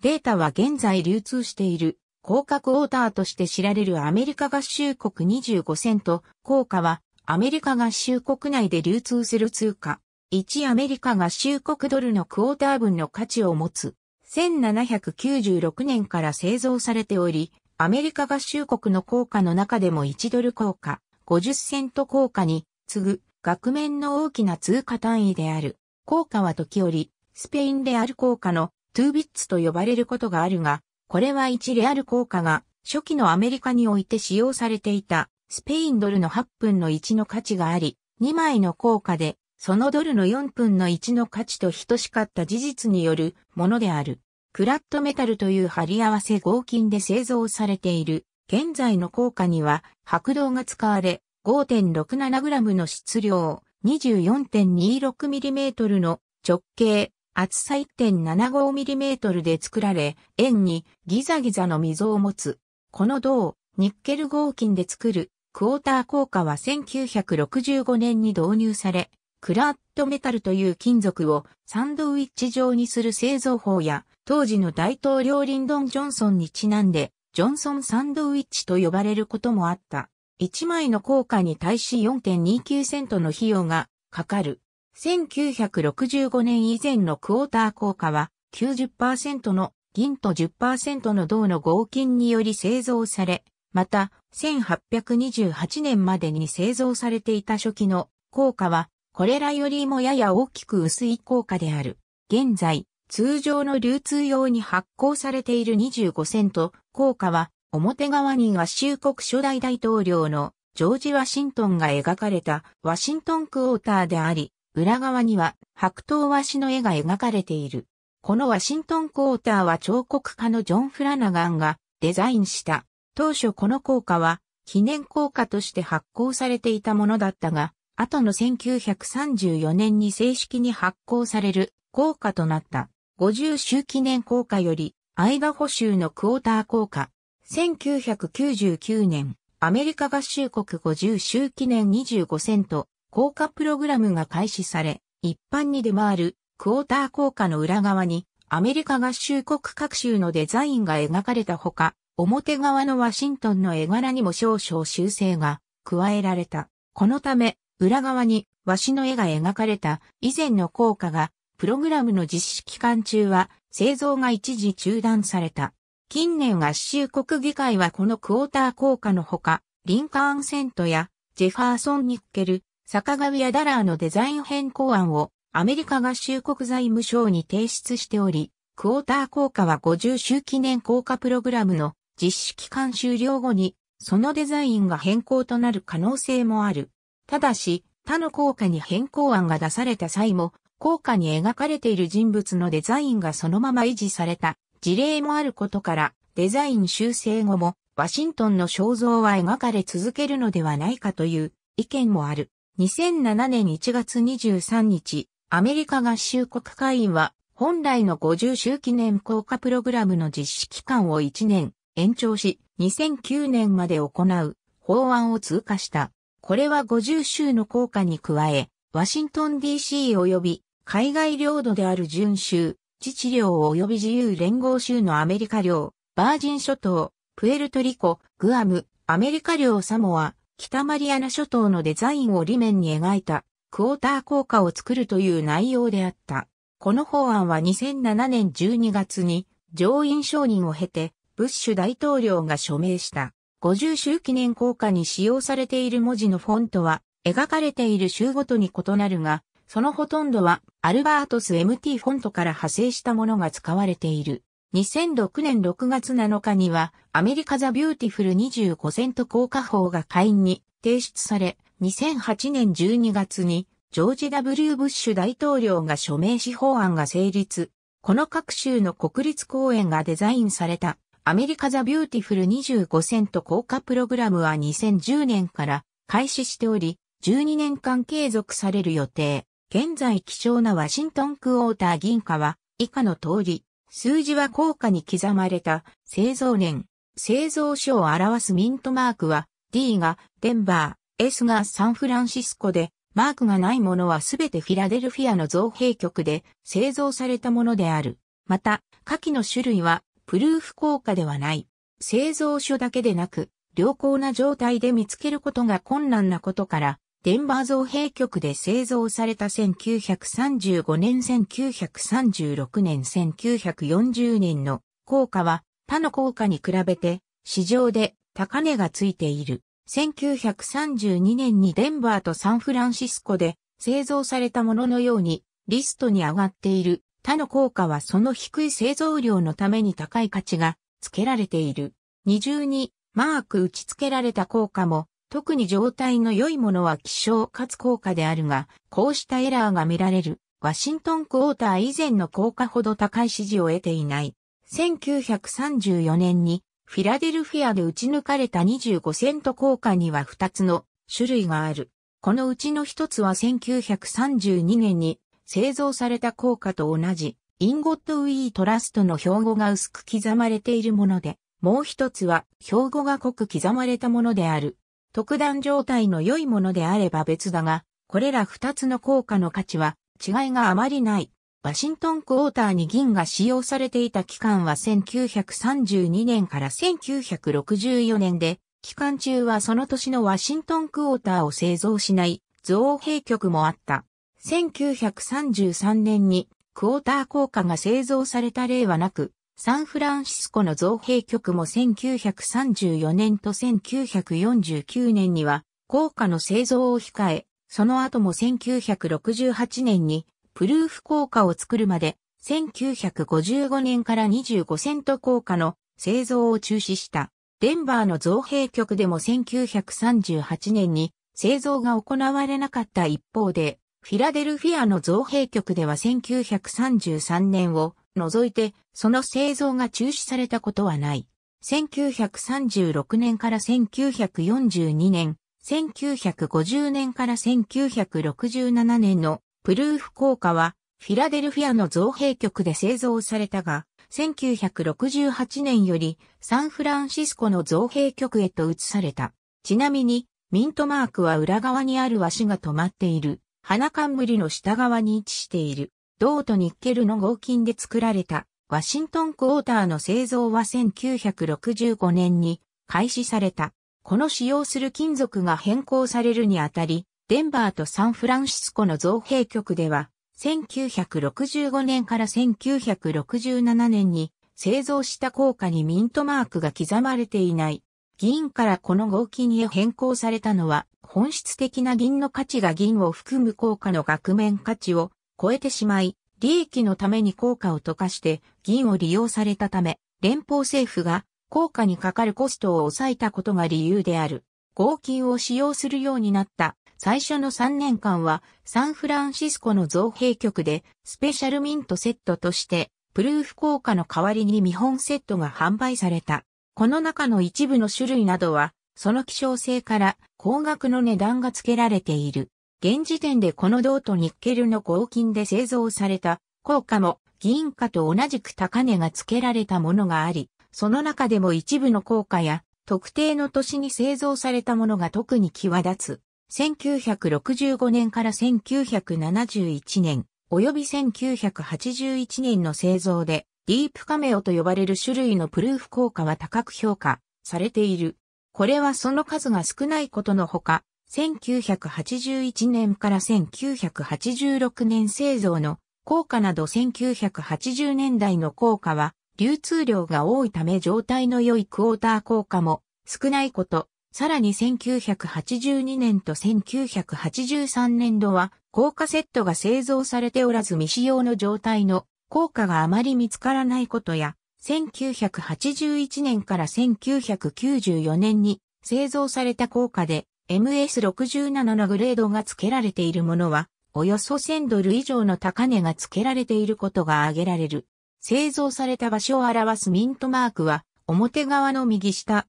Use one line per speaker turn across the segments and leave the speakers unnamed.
データは現在流通している、広角ウォーターとして知られるアメリカ合衆国25セント、効果はアメリカ合衆国内で流通する通貨。1アメリカ合衆国ドルのクォーター分の価値を持つ。1796年から製造されており、アメリカ合衆国の効果の中でも1ドル効果、50セント効果に次ぐ額面の大きな通貨単位である。効果は時折、スペインレアル効果のトゥービッツと呼ばれることがあるが、これは1レアル効果が初期のアメリカにおいて使用されていたスペインドルの8分の1の価値があり、2枚の効果でそのドルの4分の1の価値と等しかった事実によるものである。クラットメタルという貼り合わせ合金で製造されている現在の効果には白銅が使われ 5.67g の質量 24.26mm の直径厚さ 1.75mm で作られ、円にギザギザの溝を持つ。この銅、ニッケル合金で作るクォーター効果は1965年に導入され、クラッドメタルという金属をサンドウィッチ状にする製造法や、当時の大統領リンドン・ジョンソンにちなんで、ジョンソンサンドウィッチと呼ばれることもあった。1枚の硬貨に対し4.29セントの費用がかかる。1965年以前のクォーター効果は90%の銀と10%の銅の合金により製造され、また1828年までに製造されていた初期の効果はこれらよりもやや大きく薄い効果である。現在、通常の流通用に発行されている25セント効果は表側に合衆国初代大統領のジョージ・ワシントンが描かれたワシントンクォーターであり、裏側には白桃和紙の絵が描かれている。このワシントンクォーターは彫刻家のジョン・フラナガンがデザインした。当初この硬貨は記念硬貨として発行されていたものだったが、後の1934年に正式に発行される硬貨となった。50周記念硬貨より、アイダホ州のクォーター硬貨。1999年、アメリカ合衆国50周記念25セント、効果プログラムが開始され、一般に出回るクォーター効果の裏側にアメリカ合衆国各州のデザインが描かれたほか、表側のワシントンの絵柄にも少々修正が加えられた。このため、裏側にワシの絵が描かれた以前の効果が、プログラムの実施期間中は製造が一時中断された。近年合衆国議会はこのクォーター効果のほか、リンカーンセントやジェファーソン・ニッケル、坂上やダラーのデザイン変更案をアメリカ合衆国財務省に提出しており、クォーター効果は50周記念効果プログラムの実施期間終了後に、そのデザインが変更となる可能性もある。ただし、他の効果に変更案が出された際も、効果に描かれている人物のデザインがそのまま維持された事例もあることから、デザイン修正後もワシントンの肖像は描かれ続けるのではないかという意見もある。2007年1月23日、アメリカ合衆国会員は、本来の50周記念効果プログラムの実施期間を1年延長し、2009年まで行う法案を通過した。これは50州の効果に加え、ワシントン DC 及び海外領土である準州、自治領及び自由連合州のアメリカ領、バージン諸島、プエルトリコ、グアム、アメリカ領サモア、北マリアナ諸島のデザインを裏面に描いたクォーター効果を作るという内容であった。この法案は2007年12月に上院承認を経てブッシュ大統領が署名した。50周記念効果に使用されている文字のフォントは描かれている州ごとに異なるが、そのほとんどはアルバートス MT フォントから派生したものが使われている。2006年6月7日には、アメリカザ・ビューティフル25セント効果法が会員に提出され、2008年12月に、ジョージ・ W・ ブッシュ大統領が署名し法案が成立。この各州の国立公園がデザインされた、アメリカザ・ビューティフル25セント効果プログラムは2010年から開始しており、12年間継続される予定。現在貴重なワシントンクォーター銀貨は、以下の通り、数字は硬貨に刻まれた製造年、製造所を表すミントマークは D がデンバー、S がサンフランシスコで、マークがないものはすべてフィラデルフィアの造幣局で製造されたものである。また、下記の種類はプルーフ効果ではない。製造所だけでなく、良好な状態で見つけることが困難なことから、デンバー造幣局で製造された1935年1936年1940年の硬貨は他の硬貨に比べて市場で高値がついている。1932年にデンバーとサンフランシスコで製造されたもののようにリストに上がっている他の硬貨はその低い製造量のために高い価値が付けられている。二重にマーク打ち付けられた硬貨も特に状態の良いものは希少かつ高価であるが、こうしたエラーが見られる。ワシントンクォーター以前の効果ほど高い支持を得ていない。1934年にフィラデルフィアで打ち抜かれた25セント効果には2つの種類がある。このうちの1つは1932年に製造された効果と同じインゴットウィートラストの標語が薄く刻まれているもので、もう一つは標語が濃く刻まれたものである。特段状態の良いものであれば別だが、これら二つの効果の価値は違いがあまりない。ワシントンクォーターに銀が使用されていた期間は1932年から1964年で、期間中はその年のワシントンクォーターを製造しない造幣局もあった。1933年にクォーター効果が製造された例はなく、サンフランシスコの造幣局も1934年と1949年には硬貨の製造を控え、その後も1968年にプルーフ硬貨を作るまで、1955年から25セント硬貨の製造を中止した。デンバーの造幣局でも1938年に製造が行われなかった一方で、フィラデルフィアの造幣局では1933年を除いて、その製造が中止されたことはない。1936年から1942年、1950年から1967年のプルーフ効果は、フィラデルフィアの造幣局で製造されたが、1968年よりサンフランシスコの造幣局へと移された。ちなみに、ミントマークは裏側にある和紙が止まっている。花冠の下側に位置している。銅とニッケルの合金で作られたワシントンクォーターの製造は1965年に開始された。この使用する金属が変更されるにあたり、デンバーとサンフランシスコの造幣局では、1965年から1967年に製造した硬貨にミントマークが刻まれていない。銀からこの合金へ変更されたのは、本質的な銀の価値が銀を含む硬貨の額面価値を超えてしまい、利益のために効果を溶かして銀を利用されたため、連邦政府が効果にかかるコストを抑えたことが理由である。合金を使用するようになった最初の3年間はサンフランシスコの造幣局でスペシャルミントセットとしてプルーフ効果の代わりに見本セットが販売された。この中の一部の種類などはその希少性から高額の値段が付けられている。現時点でこの銅とニッケルの合金で製造された硬貨も銀貨と同じく高値が付けられたものがあり、その中でも一部の硬貨や特定の年に製造されたものが特に際立つ。1965年から1971年、及び1981年の製造で、ディープカメオと呼ばれる種類のプルーフ効果は高く評価されている。これはその数が少ないことのほか、1981年から1986年製造の硬貨など1980年代の硬貨は流通量が多いため状態の良いクォーター硬貨も少ないこと、さらに1982年と1983年度は硬貨セットが製造されておらず未使用の状態の効果があまり見つからないことや、1981年から1994年に製造された効果で MS67 のグレードが付けられているものは、およそ1000ドル以上の高値が付けられていることが挙げられる。製造された場所を表すミントマークは、表側の右下、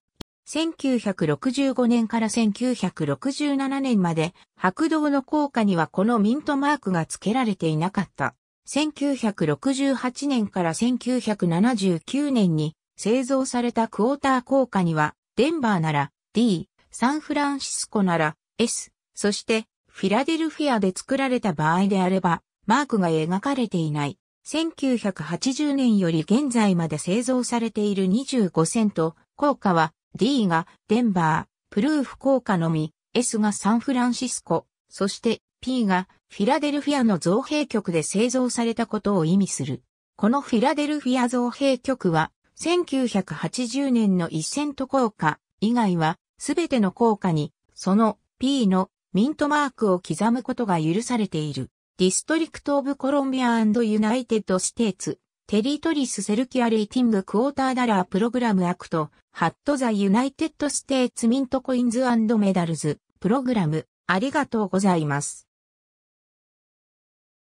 1965年から1967年まで、白銅の効果にはこのミントマークが付けられていなかった。1968年から1979年に製造されたクォーター効果には、デンバーなら D、サンフランシスコなら S、そしてフィラデルフィアで作られた場合であれば、マークが描かれていない。1980年より現在まで製造されている25セント、効果は D がデンバー、プルーフ効果のみ、S がサンフランシスコ、そして P がフィラデルフィアの造幣局で製造されたことを意味する。このフィラデルフィア造幣局は1980年の1セント効果以外はすべての硬貨に、その P のミントマークを刻むことが許されている。ディストリクト・オブ・コロンビアユナイテッド・ステーツ、テリトリス・セルキア・レイティング・クォーター・ダラー・プログラム・アクト、ハット・ザ・ユナイテッド・ステーツ・ミント・コインズ・メダルズ、プログラム、ありがとうございます。